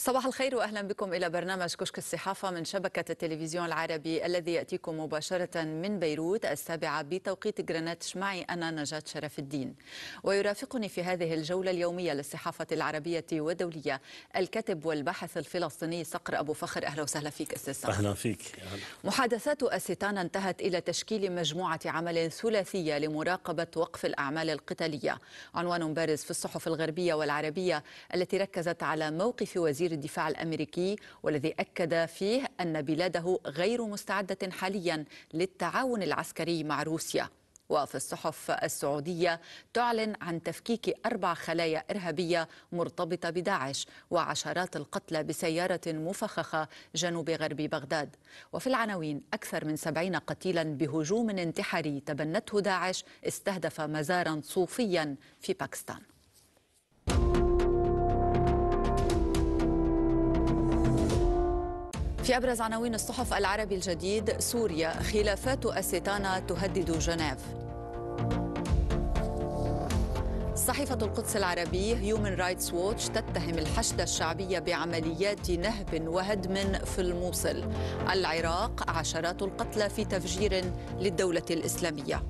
صباح الخير واهلا بكم الى برنامج كشك الصحافه من شبكه التلفزيون العربي الذي ياتيكم مباشره من بيروت السابعه بتوقيت جرانيتش معي انا نجاة شرف الدين ويرافقني في هذه الجوله اليوميه للصحافه العربيه والدوليه الكاتب والباحث الفلسطيني صقر ابو فخر اهلا وسهلا فيك استاذ صقر اهلا فيك محادثات أستانا انتهت الى تشكيل مجموعه عمل ثلاثيه لمراقبه وقف الاعمال القتاليه عنوان بارز في الصحف الغربيه والعربيه التي ركزت على موقف وزير وزير الدفاع الامريكي والذي اكد فيه ان بلاده غير مستعده حاليا للتعاون العسكري مع روسيا وفي الصحف السعودية تعلن عن تفكيك أربع خلايا إرهابية مرتبطة بداعش وعشرات القتلى بسيارة مفخخة جنوب غرب بغداد وفي العناوين أكثر من سبعين قتيلا بهجوم انتحاري تبنته داعش استهدف مزارا صوفيا في باكستان في أبرز عناوين الصحف العربي الجديد سوريا خلافات اسيتانا تهدد جنيف صحيفة القدس العربي هيومن رايتس ووتش تتهم الحشد الشعبية بعمليات نهب وهدم في الموصل العراق عشرات القتلى في تفجير للدولة الإسلامية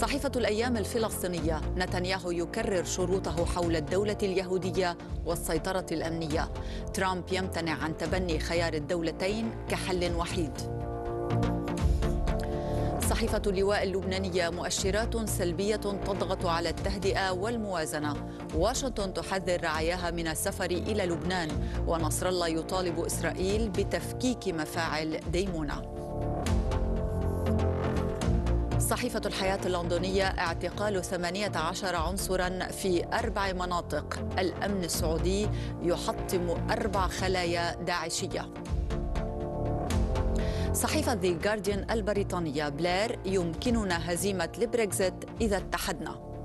صحيفة الأيام الفلسطينية نتنياهو يكرر شروطه حول الدولة اليهودية والسيطرة الأمنية ترامب يمتنع عن تبني خيار الدولتين كحل وحيد صحيفة اللواء اللبنانية مؤشرات سلبية تضغط على التهدئة والموازنة واشنطن تحذر رعاياها من السفر إلى لبنان ونصر الله يطالب إسرائيل بتفكيك مفاعل ديمونة صحيفة الحياة اللندنية اعتقال 18 عنصرا في أربع مناطق الأمن السعودي يحطم أربع خلايا داعشية صحيفة ذا جارديان البريطانية بلير يمكننا هزيمة البريكزيت إذا اتحدنا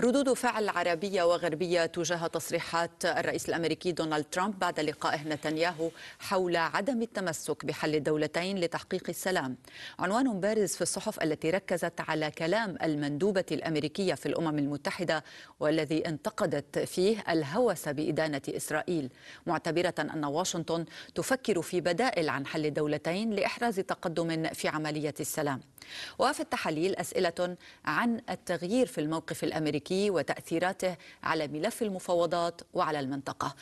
ردود فعل عربية وغربية تجاه تصريحات الرئيس الأمريكي دونالد ترامب بعد لقائه نتنياهو حول عدم التمسك بحل الدولتين لتحقيق السلام عنوان بارز في الصحف التي ركزت على كلام المندوبة الأمريكية في الأمم المتحدة والذي انتقدت فيه الهوس بإدانة إسرائيل معتبرة أن واشنطن تفكر في بدائل عن حل الدولتين لإحراز تقدم في عملية السلام وفي التحاليل أسئلة عن التغيير في الموقف الأمريكي الامريكي وتاثيراته على ملف المفاوضات وعلى المنطقه.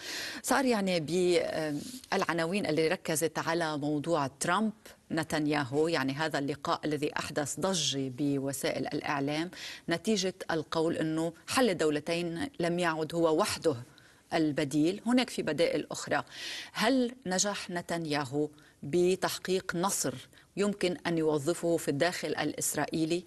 صار يعني بالعناوين اللي ركزت على موضوع ترامب نتنياهو يعني هذا اللقاء الذي أحدث ضجة بوسائل الإعلام نتيجة القول أنه حل الدولتين لم يعد هو وحده البديل هناك في بدائل أخرى هل نجح نتنياهو بتحقيق نصر يمكن أن يوظفه في الداخل الإسرائيلي؟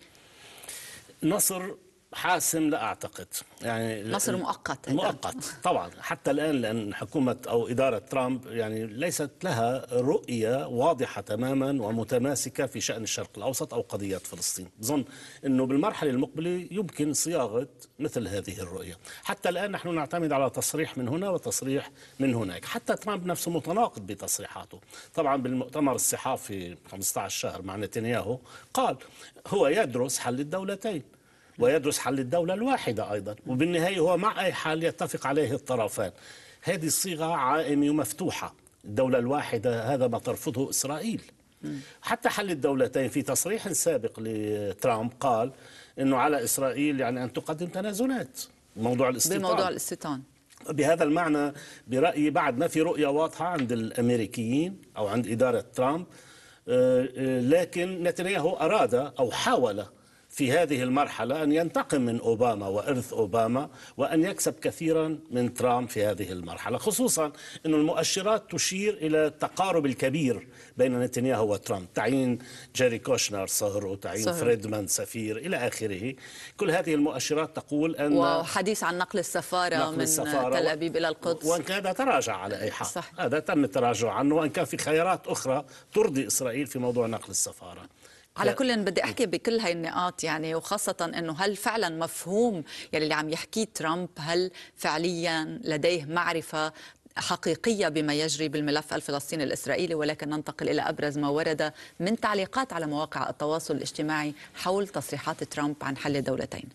نصر حاسم لا اعتقد يعني نصر مؤقت مؤقت طبعا حتى الان لان حكومه او اداره ترامب يعني ليست لها رؤيه واضحه تماما ومتماسكه في شان الشرق الاوسط او قضيه فلسطين بظن انه بالمرحله المقبله يمكن صياغه مثل هذه الرؤيه حتى الان نحن نعتمد على تصريح من هنا وتصريح من هناك حتى ترامب نفسه متناقض بتصريحاته طبعا بالمؤتمر الصحافي 15 شهر مع نتنياهو قال هو يدرس حل الدولتين ويدرس حل الدولة الواحدة أيضا وبالنهاية هو مع أي حل يتفق عليه الطرفان هذه الصيغة عائمة ومفتوحة الدولة الواحدة هذا ما ترفضه إسرائيل حتى حل الدولتين في تصريح سابق لترامب قال أنه على إسرائيل يعني أن تقدم تنازلات موضوع الاستيطان بموضوع الاستيطان بهذا المعنى برأيي بعد ما في رؤية واضحة عند الأمريكيين أو عند إدارة ترامب آه، آه، لكن نتنياهو أراد أو حاول في هذه المرحلة أن ينتقم من أوباما وإرث أوباما وأن يكسب كثيرا من ترامب في هذه المرحلة خصوصا أن المؤشرات تشير إلى التقارب الكبير بين نتنياهو وترامب تعيين جيري كوشنر صهر وتعيين صحيح. فريدمان سفير إلى آخره كل هذه المؤشرات تقول أن وحديث عن نقل السفارة نقل من السفارة تل أبيب إلى القدس وأن كان تراجع على أي حال صح. هذا تم التراجع عنه وأن كان في خيارات أخرى ترضي إسرائيل في موضوع نقل السفارة على كل بدي احكي بكل هاي النقاط يعني وخاصه انه هل فعلا مفهوم يلي اللي عم يحكيه ترامب هل فعليا لديه معرفه حقيقيه بما يجري بالملف الفلسطيني الاسرائيلي ولكن ننتقل الى ابرز ما ورد من تعليقات على مواقع التواصل الاجتماعي حول تصريحات ترامب عن حل الدولتين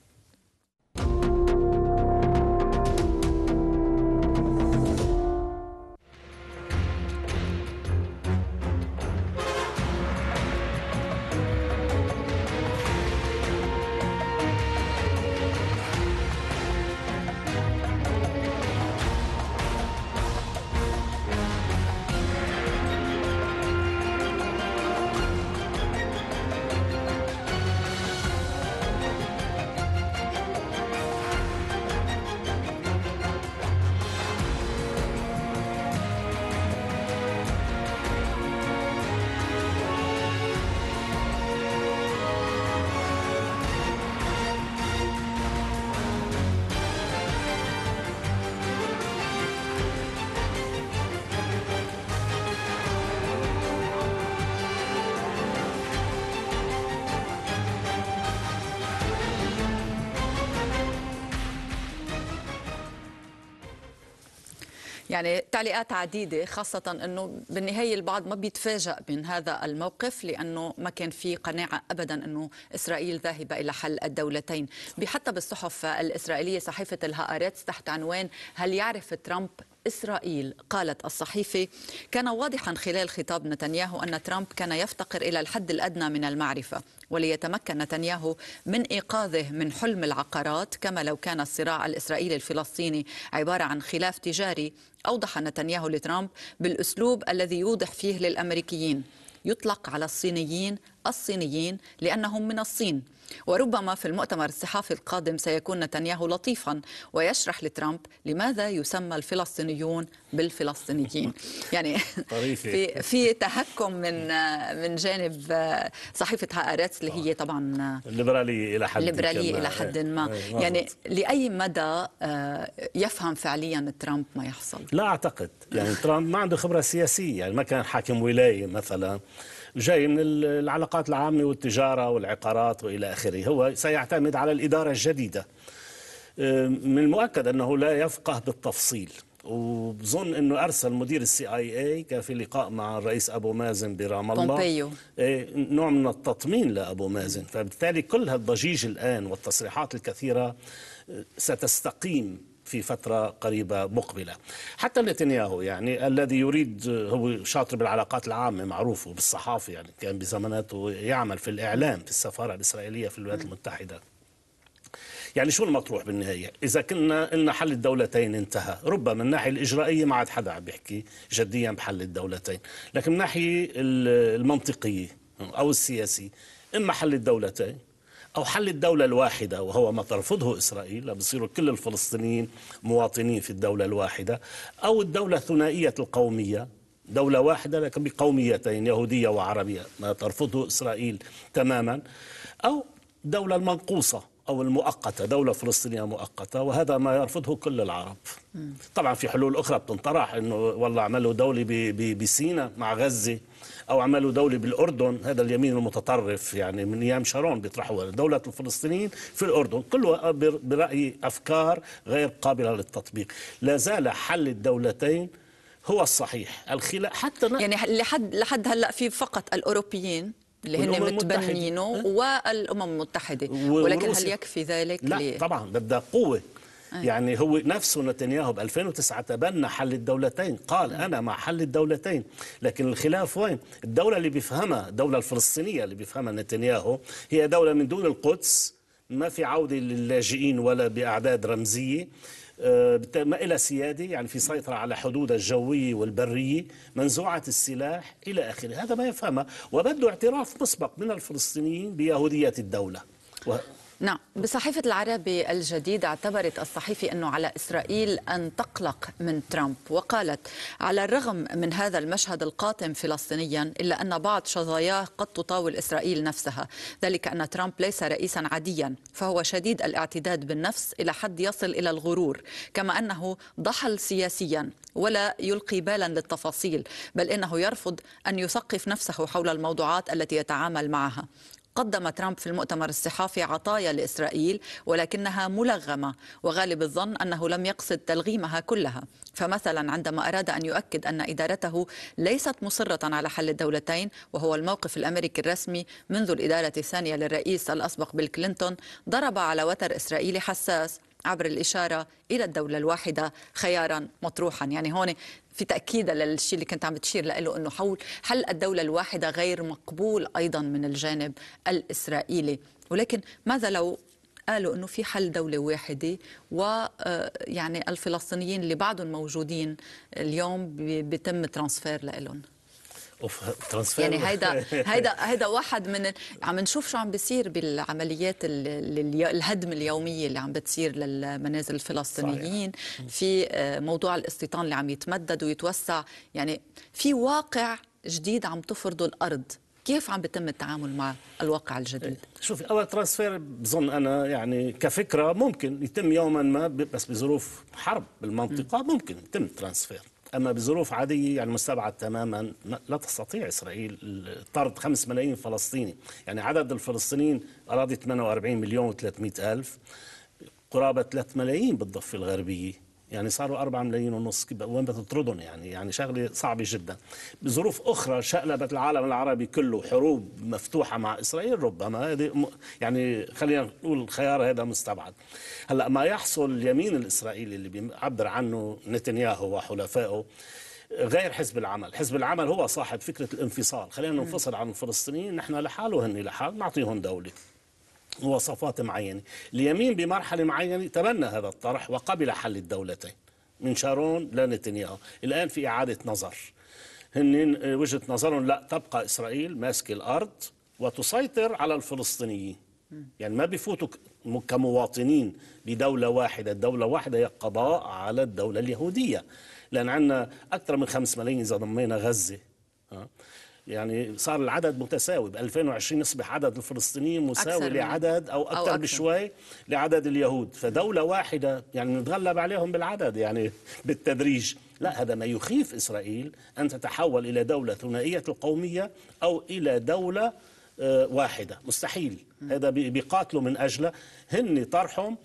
يعني تعليقات عديدة خاصة أنه بالنهاية البعض ما بيتفاجأ من هذا الموقف لأنه ما كان في قناعة أبدا أنه إسرائيل ذاهبة إلى حل الدولتين حتى بالصحف الإسرائيلية صحيفة الهآرتس تحت عنوان هل يعرف ترامب إسرائيل قالت الصحيفة كان واضحا خلال خطاب نتنياهو أن ترامب كان يفتقر إلى الحد الأدنى من المعرفة وليتمكن نتنياهو من إيقاظه من حلم العقارات كما لو كان الصراع الإسرائيلي الفلسطيني عبارة عن خلاف تجاري أوضح نتنياهو لترامب بالأسلوب الذي يوضح فيه للأمريكيين يطلق على الصينيين الصينيين لأنهم من الصين وربما في المؤتمر الصحافي القادم سيكون نتنياهو لطيفا ويشرح لترامب لماذا يسمى الفلسطينيون بالفلسطينيين يعني في في تهكم من من جانب صحيفه هآرتس اللي هي طبعا الليبراليه الى حد الليبراليه الى حد إيه، إيه، ما يعني لاي مدى آه، يفهم فعليا ترامب ما يحصل لا اعتقد يعني ترامب ما عنده خبره سياسيه يعني ما كان حاكم ولايه مثلا جاي من العلاقات العامه والتجاره والعقارات والى آخره هو سيعتمد على الإدارة الجديدة من المؤكد أنه لا يفقه بالتفصيل وبظن انه ارسل مدير السي اي اي كان في لقاء مع الرئيس ابو مازن برام الله بومبيو إيه، نوع من التطمين لابو مازن فبالتالي كل هالضجيج الان والتصريحات الكثيره آه، ستستقيم في فترة قريبة مقبلة حتى نتنياهو يعني الذي يريد هو شاطر بالعلاقات العامة معروف وبالصحافة يعني كان بزماناته يعمل في الإعلام في السفارة الإسرائيلية في الولايات المتحدة يعني شو المطروح بالنهاية إذا كنا قلنا حل الدولتين انتهى ربما من الناحية الإجرائية ما عاد حدا عم بيحكي جديا بحل الدولتين لكن من الناحية المنطقية أو السياسية إما حل الدولتين أو حل الدولة الواحدة وهو ما ترفضه إسرائيل بصيروا كل الفلسطينيين مواطنين في الدولة الواحدة أو الدولة الثنائية القومية دولة واحدة لكن بقوميتين يهودية وعربية ما ترفضه إسرائيل تماما أو دولة المنقوصة أو المؤقتة دولة فلسطينية مؤقتة وهذا ما يرفضه كل العرب طبعا في حلول أخرى بتنطرح أنه والله عملوا دولة بسينا مع غزة أو عملوا دولة بالأردن هذا اليمين المتطرف يعني من أيام شارون بيطرحوها دولة الفلسطينيين في الأردن كلها برأيي أفكار غير قابلة للتطبيق لا زال حل الدولتين هو الصحيح الخلاف حتى ن... يعني لحد لحد هلا في فقط الاوروبيين اللي هن متبنينه والامم المتحده إيه؟ ولكن هل يكفي ذلك لا طبعا بدها قوه يعني هو نفسه نتنياهو ب 2009 تبنى حل الدولتين قال أنا مع حل الدولتين لكن الخلاف وين الدولة اللي بيفهمها الدولة الفلسطينية اللي بيفهمها نتنياهو هي دولة من دون القدس ما في عودة للاجئين ولا بأعداد رمزية آه، ما إلى سيادة يعني في سيطرة على حدود الجوية والبرية منزوعة السلاح إلى آخره هذا ما يفهمه وبده اعتراف مسبق من الفلسطينيين بيهودية الدولة نعم بصحيفة العربي الجديد اعتبرت الصحيفة أنه على إسرائيل أن تقلق من ترامب وقالت على الرغم من هذا المشهد القاتم فلسطينيا إلا أن بعض شظاياه قد تطاول إسرائيل نفسها ذلك أن ترامب ليس رئيسا عاديا فهو شديد الاعتداد بالنفس إلى حد يصل إلى الغرور كما أنه ضحل سياسيا ولا يلقي بالا للتفاصيل بل إنه يرفض أن يثقف نفسه حول الموضوعات التي يتعامل معها قدم ترامب في المؤتمر الصحافي عطايا لإسرائيل ولكنها ملغمة وغالب الظن أنه لم يقصد تلغيمها كلها فمثلا عندما أراد أن يؤكد أن إدارته ليست مصرة على حل الدولتين وهو الموقف الأمريكي الرسمي منذ الإدارة الثانية للرئيس الأسبق بيل كلينتون ضرب على وتر إسرائيلي حساس عبر الإشارة إلى الدولة الواحدة خيارا مطروحا يعني هون في تاكيدا للشيء اللي كنت عم بتشير له انه حول حل الدوله الواحده غير مقبول ايضا من الجانب الاسرائيلي ولكن ماذا لو قالوا انه في حل دوله واحده ويعني آه، الفلسطينيين اللي بعدهم موجودين اليوم بيتم ترانسفير لهم اوف ترانسفير يعني هيدا هيدا هيدا واحد من عم نشوف شو عم بيصير بالعمليات الهدم اليوميه اللي عم بتصير للمنازل الفلسطينيين صحيح. في آه، موضوع الاستيطان اللي عم يتمدد ويتوسع يعني في واقع جديد عم تفرضه الارض كيف عم بيتم التعامل مع الواقع الجديد؟ إيه، شوفي اول ترانسفير بظن انا يعني كفكره ممكن يتم يوما ما بس بظروف حرب بالمنطقه ممكن يتم ترانسفير أما بظروف عادية يعني مستبعد تماما لا تستطيع إسرائيل طرد 5 ملايين فلسطيني يعني عدد الفلسطينيين أراضي 48 مليون و300 ألف قرابة 3 ملايين بالضفة الغربية يعني صاروا 4 ملايين ونص وين بتطردهم يعني يعني شغله صعبه جدا بظروف اخرى شقلبت العالم العربي كله حروب مفتوحه مع اسرائيل ربما هذه يعني خلينا نقول الخيار هذا مستبعد هلا ما يحصل اليمين الاسرائيلي اللي بيعبر عنه نتنياهو وحلفائه غير حزب العمل حزب العمل هو صاحب فكرة الانفصال خلينا ننفصل عن الفلسطينيين نحن لحاله هن لحال نعطيهم دولة مواصفات معينة اليمين بمرحلة معينة تبنى هذا الطرح وقبل حل الدولتين من شارون لنتنياهو الآن في إعادة نظر هن وجهة نظرهم لا تبقى إسرائيل ماسكة الأرض وتسيطر على الفلسطينيين يعني ما بيفوتوا كمواطنين بدولة واحدة الدولة واحدة هي قضاء على الدولة اليهودية لأن عندنا أكثر من 5 ملايين إذا ضمينا غزة يعني صار العدد متساوي ب 2020 أصبح عدد الفلسطينيين مساوي لعدد أو أكثر, أو أكثر. بشوي لعدد اليهود فدولة واحدة يعني نتغلب عليهم بالعدد يعني بالتدريج لا هذا ما يخيف إسرائيل أن تتحول إلى دولة ثنائية القومية أو إلى دولة آه، واحدة مستحيل هذا بيقاتلوا من أجله هن طرحهم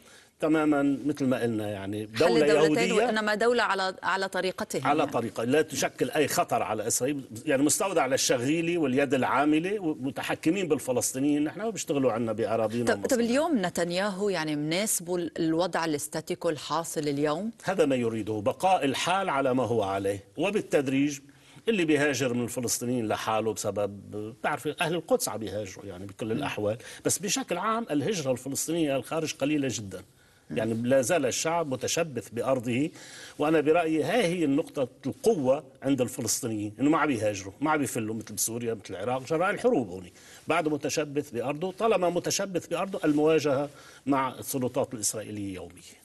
تماما مثل ما قلنا يعني دولة يهودية وإنما دولة على على طريقتها على يعني. طريقة لا تشكل أي خطر على إسرائيل يعني مستودع للشغيلي واليد العاملة ومتحكمين بالفلسطينيين نحن بيشتغلوا عنا بأراضينا طب, طب اليوم نتنياهو يعني مناسبه الوضع الاستاتيكو الحاصل اليوم هذا ما يريده بقاء الحال على ما هو عليه وبالتدريج اللي بيهاجر من الفلسطينيين لحاله بسبب بتعرفي اهل القدس عم بيهاجروا يعني بكل الاحوال بس بشكل عام الهجره الفلسطينيه الخارج قليله جدا يعني لا زال الشعب متشبث بأرضه وأنا برأيي ها هي النقطة القوة عند الفلسطينيين إنه ما عم يهاجروا ما عم يفلوا مثل سوريا مثل العراق جراء الحروب هوني بعده متشبث بأرضه طالما متشبث بأرضه المواجهة مع السلطات الإسرائيلية يوميه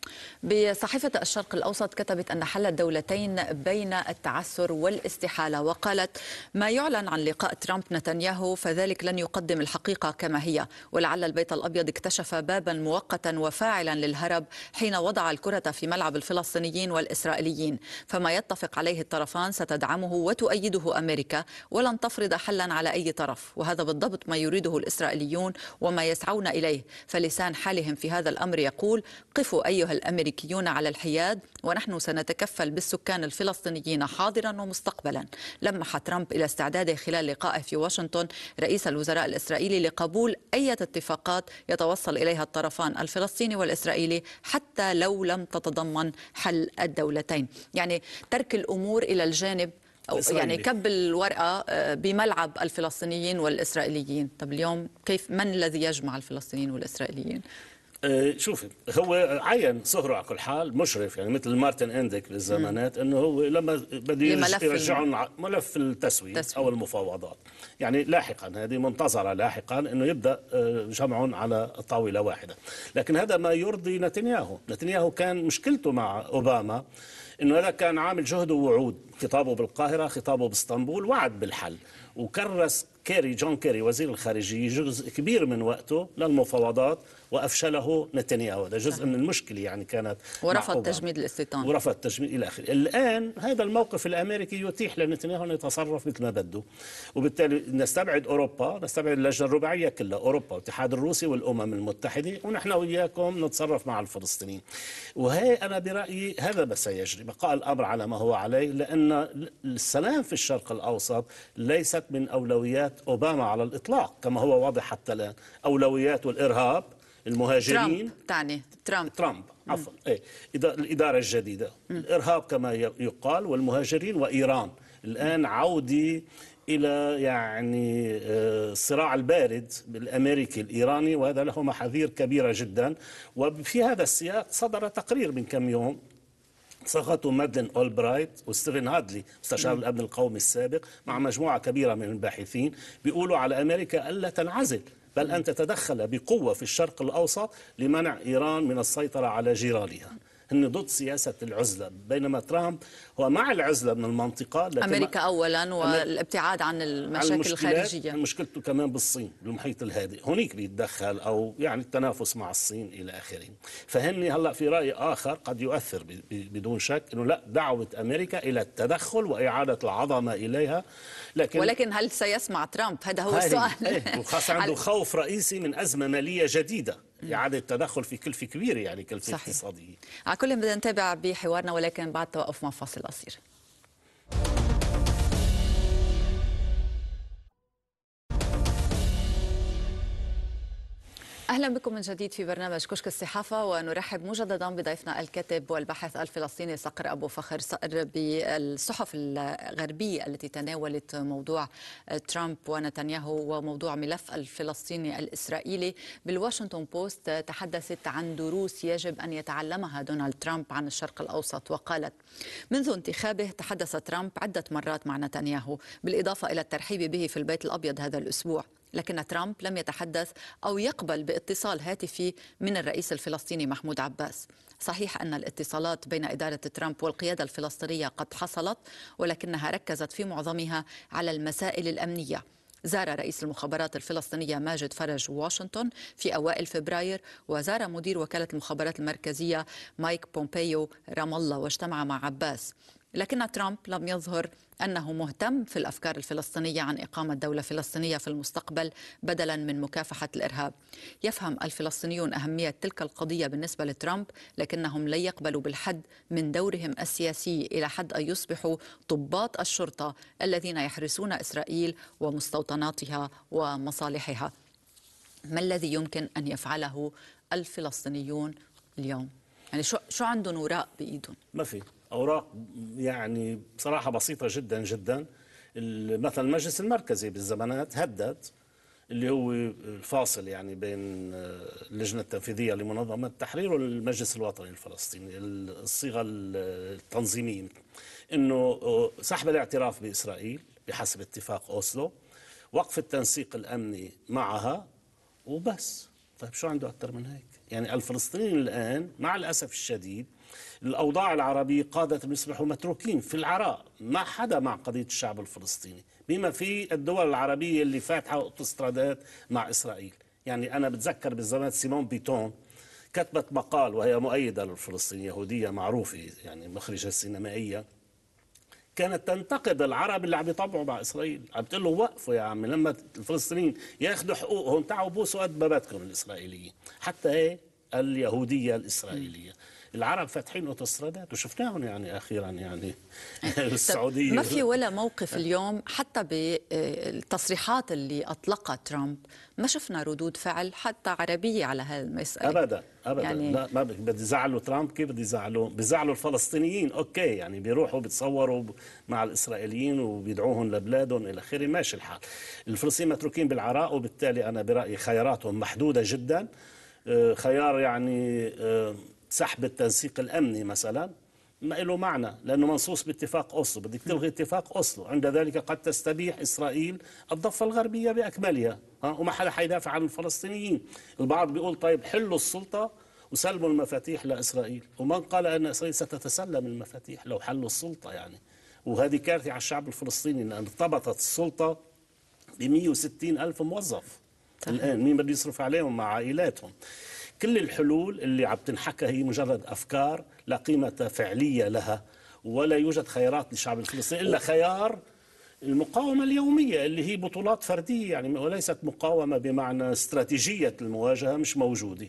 بصحيفة الشرق الأوسط كتبت أن حل الدولتين بين التعسر والاستحالة وقالت ما يعلن عن لقاء ترامب نتنياهو فذلك لن يقدم الحقيقة كما هي ولعل البيت الأبيض اكتشف بابا مؤقتا وفاعلا للهرب العرب حين وضع الكرة في ملعب الفلسطينيين والإسرائيليين فما يتفق عليه الطرفان ستدعمه وتؤيده أمريكا ولن تفرض حلا على أي طرف وهذا بالضبط ما يريده الإسرائيليون وما يسعون إليه فلسان حالهم في هذا الأمر يقول قفوا أيها الأمريكيون على الحياد ونحن سنتكفل بالسكان الفلسطينيين حاضرا ومستقبلا لمح ترامب إلى استعداده خلال لقائه في واشنطن رئيس الوزراء الإسرائيلي لقبول أي اتفاقات يتوصل إليها الطرفان الفلسطيني والإسرائيلي حتى لو لم تتضمن حل الدولتين يعني ترك الأمور إلى الجانب أو يعني كب الورقة آه، بملعب الفلسطينيين والإسرائيليين طب اليوم كيف من الذي يجمع الفلسطينيين والإسرائيليين آه، شوفي هو عين صهره على كل حال مشرف يعني مثل مارتن اندك بالزمانات انه هو لما بده يرجعهم ملف التسويه او المفاوضات يعني لاحقا هذه منتظره لاحقا انه يبدا آه، جمعهم على طاوله واحده لكن هذا ما يرضي نتنياهو نتنياهو كان مشكلته مع اوباما انه هذا كان عامل جهد ووعود خطابه بالقاهرة خطابه باسطنبول وعد بالحل وكرس كيري جون كيري وزير الخارجية جزء كبير من وقته للمفاوضات وافشله نتنياهو هذا جزء من المشكله يعني كانت ورفض تجميد الاستيطان ورفض تجميد الى اخره الان هذا الموقف الامريكي يتيح لنتنياهو ان يتصرف مثل ما بده وبالتالي نستبعد اوروبا نستبعد اللجنه الرباعيه كلها اوروبا والاتحاد الروسي والامم المتحده ونحن وياكم نتصرف مع الفلسطينيين وهي انا برايي هذا ما سيجري بقاء الامر على ما هو عليه لان أن السلام في الشرق الأوسط ليست من أولويات أوباما على الإطلاق كما هو واضح حتى الآن أولوياته الإرهاب المهاجرين ترامب تعني ترامب ترامب عفوا إيه الإدارة الجديدة مم. الإرهاب كما يقال والمهاجرين وإيران الآن عودة الى يعني الصراع آه، البارد الامريكي الايراني وهذا له محاذير كبيره جدا وفي هذا السياق صدر تقرير من كم يوم سقطوا مادلين أولبرايت وستيفن هادلي مستشار الأمن القومي السابق مع مجموعة كبيرة من الباحثين بيقولوا على أمريكا ألا تنعزل بل أن تتدخل بقوة في الشرق الأوسط لمنع إيران من السيطرة على جيرانها هن ضد سياسة العزلة بينما ترامب هو مع العزلة من المنطقة لكن أمريكا أولا والابتعاد عن المشاكل عن الخارجية مشكلته كمان بالصين بالمحيط الهادئ هناك بيتدخل أو يعني التنافس مع الصين إلى آخره فهن هلأ في رأي آخر قد يؤثر بدون شك أنه لا دعوة أمريكا إلى التدخل وإعادة العظمة إليها لكن ولكن هل سيسمع ترامب هذا هو السؤال إيه، وخاصة عنده خوف رئيسي من أزمة مالية جديدة اعاده تدخل في نعم. كلفه كبيره يعني كلفه اقتصاديه على كل بدنا نتابع بحوارنا ولكن بعد توقف مع فاصل قصير اهلا بكم من جديد في برنامج كشك الصحافه ونرحب مجددا بضيفنا الكاتب والباحث الفلسطيني صقر ابو فخر صقر بالصحف الغربيه التي تناولت موضوع ترامب ونتنياهو وموضوع ملف الفلسطيني الاسرائيلي بالواشنطن بوست تحدثت عن دروس يجب ان يتعلمها دونالد ترامب عن الشرق الاوسط وقالت منذ انتخابه تحدث ترامب عده مرات مع نتنياهو بالاضافه الى الترحيب به في البيت الابيض هذا الاسبوع لكن ترامب لم يتحدث او يقبل باتصال هاتفي من الرئيس الفلسطيني محمود عباس. صحيح ان الاتصالات بين اداره ترامب والقياده الفلسطينيه قد حصلت ولكنها ركزت في معظمها على المسائل الامنيه. زار رئيس المخابرات الفلسطينية ماجد فرج واشنطن في أوائل فبراير وزار مدير وكالة المخابرات المركزية مايك بومبيو رام الله واجتمع مع عباس لكن ترامب لم يظهر أنه مهتم في الأفكار الفلسطينية عن إقامة دولة فلسطينية في المستقبل بدلا من مكافحة الإرهاب يفهم الفلسطينيون أهمية تلك القضية بالنسبة لترامب لكنهم لن يقبلوا بالحد من دورهم السياسي إلى حد أن يصبحوا ضباط الشرطة الذين يحرسون إسرائيل ومستوطناتها ومصالحها ما الذي يمكن أن يفعله الفلسطينيون اليوم؟ يعني شو شو عندهم وراء بايدهم؟ ما في أوراق يعني بصراحة بسيطة جدا جدا مثلا المجلس المركزي بالزمانات هدد اللي هو الفاصل يعني بين آه، اللجنة التنفيذية لمنظمة التحرير والمجلس الوطني الفلسطيني الصيغة التنظيمية انه آه، سحب الاعتراف بإسرائيل بحسب اتفاق أوسلو وقف التنسيق الأمني معها وبس طيب شو عنده أكثر من هيك يعني الفلسطينيين الآن مع الأسف الشديد الأوضاع العربية قادة يصبحوا متروكين في العراء ما حدا مع قضية الشعب الفلسطيني بما في الدول العربية اللي فاتحة اوتوسترادات مع إسرائيل يعني أنا بتذكر بالزمان سيمون بيتون كتبت مقال وهي مؤيدة للفلسطين يهودية معروفة يعني مخرجة سينمائية كانت تنتقد العرب اللي عم يطبعوا مع اسرائيل، عم بتقول له وقفوا يا عمي لما الفلسطينيين ياخذوا حقوقهم تعوا بوسوا قد ما الاسرائيليين، حتى هي اليهوديه الاسرائيليه. العرب فاتحين اوتوسترادات وشفناهم يعني اخيرا يعني السعوديه ما في ولا موقف اليوم حتى بالتصريحات آه، اللي اطلقها ترامب ما شفنا ردود فعل حتى عربيه على هالمساله ابدا ابدا يعني لا ما بدي زعلوا ترامب كيف بدي زعلوا بزعلوا الفلسطينيين اوكي يعني بيروحوا بيتصوروا مع الاسرائيليين وبيدعوهم لبلادهم الى اخره ماشي الحال الفلسطينيين متروكين بالعراء وبالتالي انا برايي خياراتهم محدوده جدا آه، خيار يعني آه، سحب التنسيق الامني مثلا ما له معنى لانه منصوص باتفاق اوسلو بدك تلغي اتفاق اوسلو عند ذلك قد تستبيح اسرائيل الضفه الغربيه باكملها ها وما حدا حيدافع عن الفلسطينيين البعض بيقول طيب حلوا السلطه وسلموا المفاتيح لاسرائيل ومن قال ان اسرائيل ستتسلم المفاتيح لو حلوا السلطه يعني وهذه كارثه على الشعب الفلسطيني لان ارتبطت السلطه ب 160 الف موظف الان مين بده يصرف عليهم مع عائلاتهم كل الحلول اللي عم تنحكى هي مجرد افكار لا قيمه فعليه لها ولا يوجد خيارات للشعب الفلسطيني الا خيار المقاومة اليومية اللي هي بطولات فردية يعني وليست مقاومة بمعنى استراتيجية المواجهة مش موجودة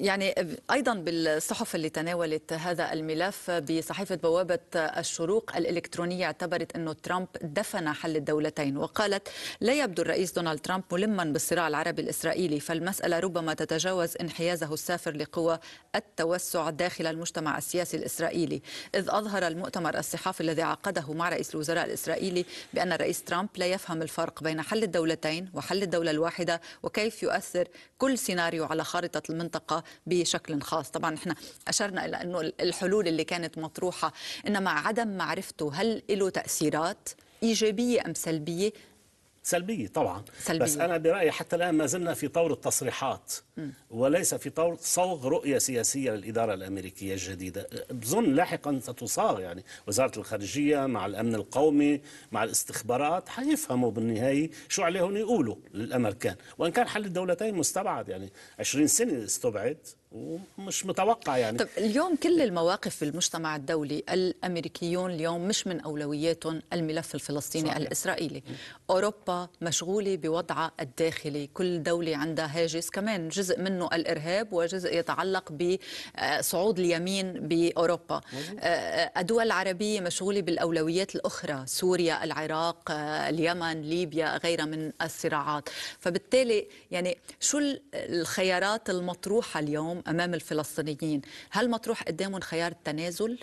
يعني ايضا بالصحف اللي تناولت هذا الملف بصحيفه بوابه الشروق الالكترونيه اعتبرت انه ترامب دفن حل الدولتين وقالت لا يبدو الرئيس دونالد ترامب ملما بالصراع العربي الاسرائيلي فالمساله ربما تتجاوز انحيازه السافر لقوى التوسع داخل المجتمع السياسي الاسرائيلي اذ اظهر المؤتمر الصحافي الذي عقده مع رئيس الوزراء الاسرائيلي بان الرئيس ترامب لا يفهم الفرق بين حل الدولتين وحل الدوله الواحده وكيف يؤثر كل سيناريو على خارطه المنطقه بشكل خاص طبعا احنا أشرنا إلى أنه الحلول اللي كانت مطروحة إنما عدم معرفته هل له تأثيرات إيجابية أم سلبية سلبية طبعا سلبية. بس أنا برأيي حتى الآن ما زلنا في طور التصريحات م. وليس في طور صوغ رؤية سياسية للإدارة الأمريكية الجديدة بظن لاحقا ستصاغ يعني وزارة الخارجية مع الأمن القومي مع الاستخبارات حيفهموا بالنهاية شو عليهم يقولوا للأمريكان وإن كان حل الدولتين مستبعد يعني 20 سنة استبعد ومش متوقع يعني طب اليوم كل المواقف في المجتمع الدولي الامريكيون اليوم مش من اولوياتهم الملف الفلسطيني صحيح. الاسرائيلي اوروبا مشغوله بوضعها الداخلي كل دوله عندها هاجس كمان جزء منه الارهاب وجزء يتعلق بصعود اليمين باوروبا آه، آه، الدول العربيه مشغوله بالاولويات الاخرى سوريا العراق آه، اليمن ليبيا غيرها من الصراعات فبالتالي يعني شو الخيارات المطروحه اليوم امام الفلسطينيين هل مطروح قدامهم خيار التنازل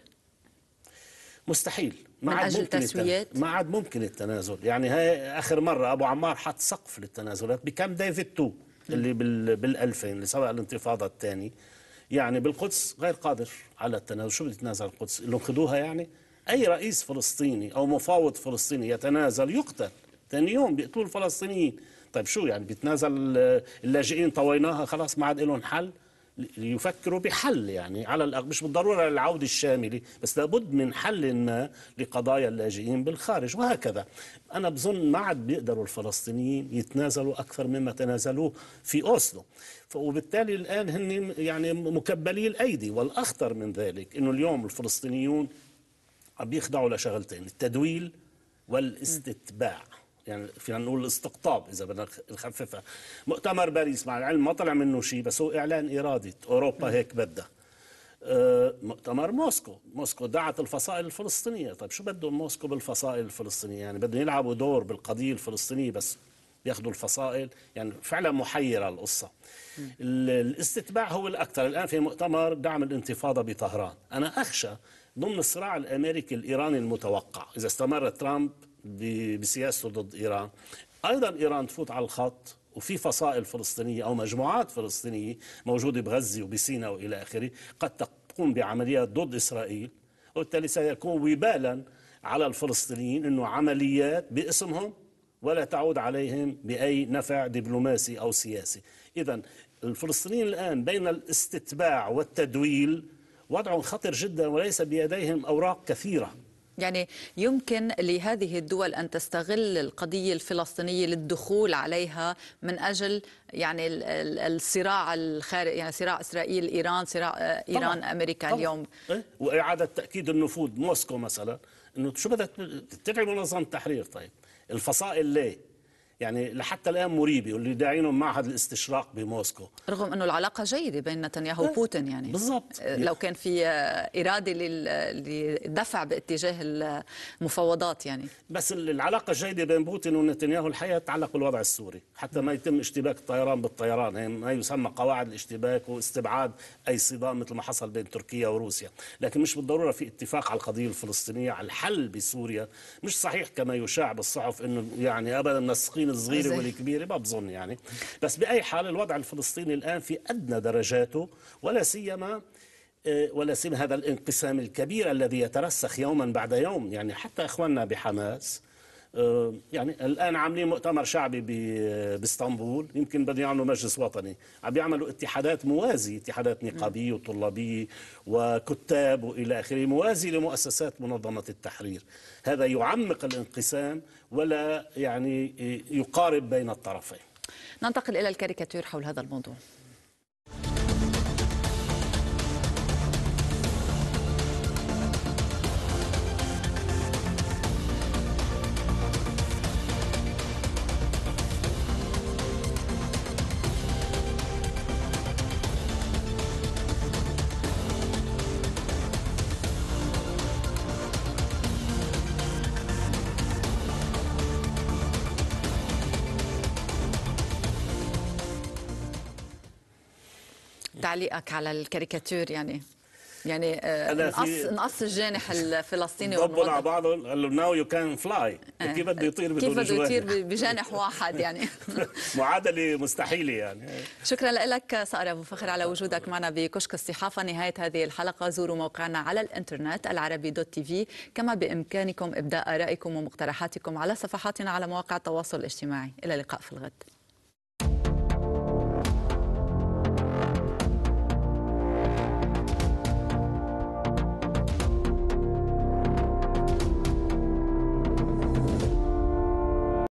مستحيل ما من عاد اجل تسويات ما عاد ممكن التنازل يعني هاي اخر مره ابو عمار حط سقف للتنازلات بكم ديفيد 2 اللي بال 2000 اللي سبق الانتفاضه الثانيه يعني بالقدس غير قادر على التنازل شو بده يتنازل القدس اللي خذوها يعني اي رئيس فلسطيني او مفاوض فلسطيني يتنازل يقتل ثاني يوم بيقتلوا الفلسطينيين طيب شو يعني بيتنازل آه، اللاجئين طويناها خلاص ما عاد لهم حل ليفكروا بحل يعني على الأقل مش بالضرورة للعودة الشاملة بس لابد من حل ما لقضايا اللاجئين بالخارج وهكذا أنا بظن ما عاد بيقدروا الفلسطينيين يتنازلوا أكثر مما تنازلوه في أوسلو وبالتالي الآن هن يعني مكبلي الأيدي والأخطر من ذلك أنه اليوم الفلسطينيون عم بيخضعوا لشغلتين التدويل والاستتباع يعني فينا نقول الاستقطاب اذا بدنا نخففها مؤتمر باريس مع العلم ما طلع منه شيء بس هو اعلان اراده اوروبا هيك بدها أه، مؤتمر موسكو موسكو دعت الفصائل الفلسطينية طيب شو بدهم موسكو بالفصائل الفلسطينية يعني بدهم يلعبوا دور بالقضية الفلسطينية بس ياخذوا الفصائل يعني فعلا محيرة القصة الاستتباع هو الأكثر الآن في مؤتمر دعم الانتفاضة بطهران أنا أخشى ضمن الصراع الأمريكي الإيراني المتوقع إذا استمر ترامب بسياسته ضد إيران أيضا إيران تفوت على الخط وفي فصائل فلسطينية أو مجموعات فلسطينية موجودة بغزة وبسيناء وإلى آخره قد تقوم بعمليات ضد إسرائيل وبالتالي سيكون وبالا على الفلسطينيين أنه عمليات باسمهم ولا تعود عليهم بأي نفع دبلوماسي أو سياسي إذا الفلسطينيين الآن بين الاستتباع والتدويل وضع خطر جدا وليس بيديهم أوراق كثيرة يعني يمكن لهذه الدول أن تستغل القضية الفلسطينية للدخول عليها من أجل يعني الصراع الخارج يعني صراع إسرائيل إيران صراع إيران طبعا. أمريكا طبعا. اليوم إيه؟ وإعادة تأكيد النفوذ موسكو مثلا أنه شو بدك تدعي منظمة تحرير طيب الفصائل ليه يعني لحتى الان مريبه واللي داعينه معهد الاستشراق بموسكو رغم انه العلاقه جيده بين نتنياهو وبوتين يعني بالضبط آه، لو كان في آه، اراده للدفع باتجاه المفاوضات يعني بس العلاقه الجيده بين بوتين ونتنياهو الحقيقه تتعلق بالوضع السوري حتى ما يتم اشتباك الطيران بالطيران هي ما يسمى قواعد الاشتباك واستبعاد اي صدام مثل ما حصل بين تركيا وروسيا لكن مش بالضروره في اتفاق على القضيه الفلسطينيه على الحل بسوريا مش صحيح كما يشاع بالصحف انه يعني ابدا منسقين الصغيره والكبيره ما بظن يعني بس باي حال الوضع الفلسطيني الان في ادنى درجاته ولا سيما آه، ولا سيما هذا الانقسام الكبير الذي يترسخ يوما بعد يوم يعني حتى اخواننا بحماس آه، يعني الان عاملين مؤتمر شعبي باسطنبول يمكن بدهم يعملوا مجلس وطني عم يعملوا اتحادات موازي اتحادات نقابيه وطلابيه وكتاب والى اخره موازي لمؤسسات منظمه التحرير هذا يعمق الانقسام ولا يعني يقارب بين الطرفين ننتقل الى الكاريكاتير حول هذا الموضوع تعليقك على الكاريكاتير يعني يعني آه، نقص نقص الجانح الفلسطيني ضبوا على بعضهم قال له ناو يو كان فلاي كيف بده يطير بدون كيف بده يطير بجانح واحد يعني معادله مستحيله يعني شكرا لك ساره ابو فخر على وجودك معنا بكشك الصحافه نهايه هذه الحلقه زوروا موقعنا على الانترنت العربي دوت تي في كما بامكانكم ابداء ارائكم ومقترحاتكم على صفحاتنا على مواقع التواصل الاجتماعي الى اللقاء في الغد